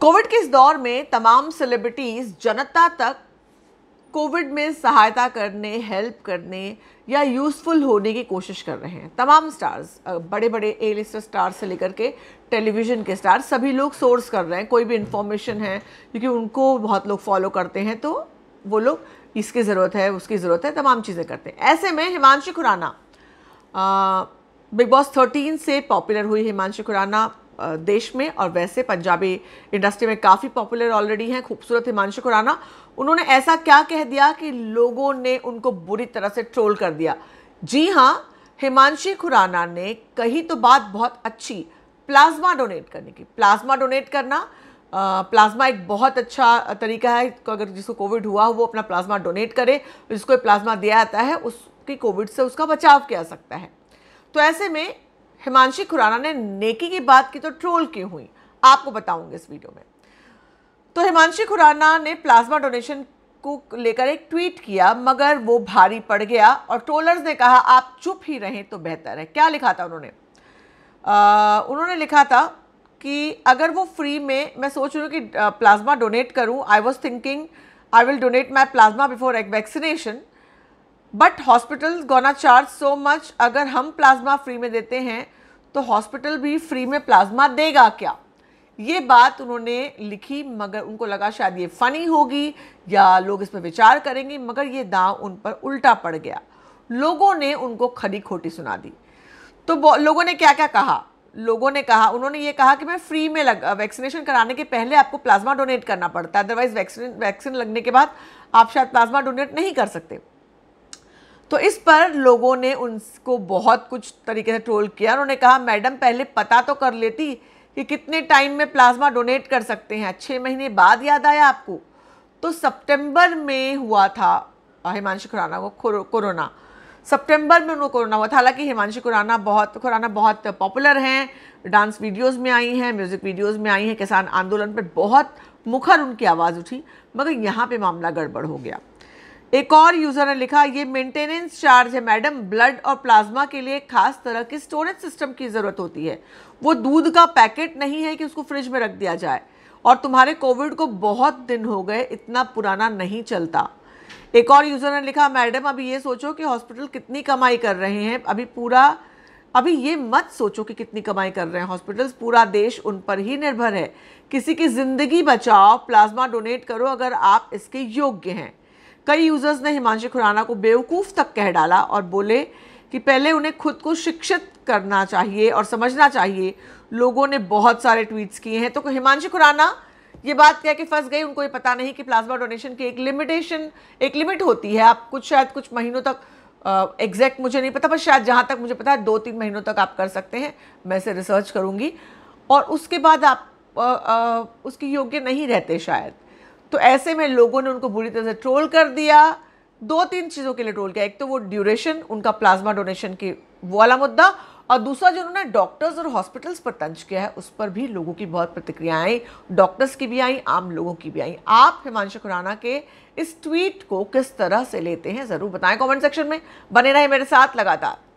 Covid के इस दौर में तमाम सेलिब्रिटीज़ जनता तक कोविड में सहायता करने हेल्प करने या यूज़फुल होने की कोशिश कर रहे हैं तमाम स्टार्स बड़े बड़े ए लिस्ट स्टार से लेकर के टेलीविज़न के स्टार सभी लोग सोर्स कर रहे हैं कोई भी इंफॉर्मेशन है क्योंकि उनको बहुत लोग फॉलो करते हैं तो वो लोग इसकी ज़रूरत है उसकी ज़रूरत है तमाम चीज़ें करते हैं ऐसे में Himanshi Khurana Bigg Boss thirteen से पॉपुलर हुई हिमांशी खुराना देश में और वैसे पंजाबी इंडस्ट्री में काफ़ी पॉपुलर ऑलरेडी हैं खूबसूरत हिमांशु खुराना उन्होंने ऐसा क्या कह दिया कि लोगों ने उनको बुरी तरह से ट्रोल कर दिया जी हाँ हिमांशी खुराना ने कही तो बात बहुत अच्छी प्लाज्मा डोनेट करने की प्लाज्मा डोनेट करना आ, प्लाज्मा एक बहुत अच्छा तरीका है अगर जिसको कोविड हुआ हो वो अपना प्लाज्मा डोनेट करे जिसको प्लाज्मा दिया जाता है उसकी कोविड से उसका बचाव किया सकता है तो ऐसे में हिमांशी खुराना ने नेकी की बात की तो ट्रोल क्यों हुई आपको बताऊंगी इस वीडियो में तो हिमांशी खुराना ने प्लाज्मा डोनेशन को लेकर एक ट्वीट किया मगर वो भारी पड़ गया और ट्रोलर्स ने कहा आप चुप ही रहें तो बेहतर है क्या लिखा था उन्होंने आ, उन्होंने लिखा था कि अगर वो फ्री में मैं सोच रही हूँ कि प्लाज्मा डोनेट करूँ I was thinking I will donate my plasma before vaccination but hospital gonna charge so much अगर हम प्लाज्मा फ्री में देते हैं तो हॉस्पिटल भी फ्री में प्लाज्मा देगा क्या ये बात उन्होंने लिखी मगर उनको लगा शायद ये फ़नी होगी या लोग इस पर विचार करेंगे मगर ये दांव उन पर उल्टा पड़ गया लोगों ने उनको खड़ी खोटी सुना दी तो लोगों ने क्या क्या कहा लोगों ने कहा उन्होंने ये कहा कि मैं फ्री में लग वैक्सीनेशन कराने के पहले आपको प्लाज्मा डोनेट करना पड़ता है अदरवाइज़ वैक्सीन वैक्सीन लगने के बाद आप शायद प्लाज्मा डोनेट नहीं कर सकते तो इस पर लोगों ने उनको बहुत कुछ तरीके से ट्रोल किया उन्होंने कहा मैडम पहले पता तो कर लेती कि कितने टाइम में प्लाज्मा डोनेट कर सकते हैं छः महीने बाद याद आया आपको तो सितंबर में हुआ था हिमांशु खुराना को कोरोना सितंबर में उनको कोरोना हुआ था हालांकि हिमांशु खुराना बहुत खुराना बहुत पॉपुलर हैं डांस वीडियोस में आई हैं म्यूज़िक वीडियोस में आई हैं किसान आंदोलन पर बहुत मुखर उनकी आवाज़ उठी मगर यहाँ पे मामला गड़बड़ हो गया एक और यूज़र ने लिखा ये मेंटेनेंस चार्ज है मैडम ब्लड और प्लाज्मा के लिए खास तरह की स्टोरेज सिस्टम की ज़रूरत होती है वो दूध का पैकेट नहीं है कि उसको फ्रिज में रख दिया जाए और तुम्हारे कोविड को बहुत दिन हो गए इतना पुराना नहीं चलता एक और यूज़र ने लिखा मैडम अभी ये सोचो कि हॉस्पिटल कितनी कमाई कर रहे हैं अभी पूरा अभी ये मत सोचो कि कितनी कमाई कर रहे हैं हॉस्पिटल्स पूरा देश उन पर ही निर्भर है किसी की ज़िंदगी बचाओ प्लाज्मा डोनेट करो अगर आप इसके योग्य हैं कई यूज़र्स ने हिमांशी खुराना को बेवकूफ़ तक कह डाला और बोले कि पहले उन्हें खुद को शिक्षित करना चाहिए और समझना चाहिए लोगों ने बहुत सारे ट्वीट्स किए हैं तो हिमांशी खुराना ये बात कह के फंस गई उनको ये पता नहीं कि प्लाज्मा डोनेशन की एक लिमिटेशन एक लिमिट होती है आप कुछ शायद कुछ महीनों तक एग्जैक्ट मुझे नहीं पता पर शायद जहाँ तक मुझे पता है दो तीन महीनों तक आप कर सकते हैं मैं इसे रिसर्च करूँगी और उसके बाद आप आ, आ, उसकी योग्य नहीं रहते शायद तो ऐसे में लोगों ने उनको बुरी तरह से ट्रोल कर दिया दो तीन चीज़ों के लिए ट्रोल किया एक तो वो ड्यूरेशन उनका प्लाज्मा डोनेशन की वो वाला मुद्दा और दूसरा जो उन्होंने डॉक्टर्स और हॉस्पिटल्स पर तंज किया है उस पर भी लोगों की बहुत प्रतिक्रियाएं आई डॉक्टर्स की भी आई आम लोगों की भी आई आप हिमांशु खुराना के इस ट्वीट को किस तरह से लेते हैं ज़रूर बताएं कमेंट सेक्शन में बने रहे मेरे साथ लगातार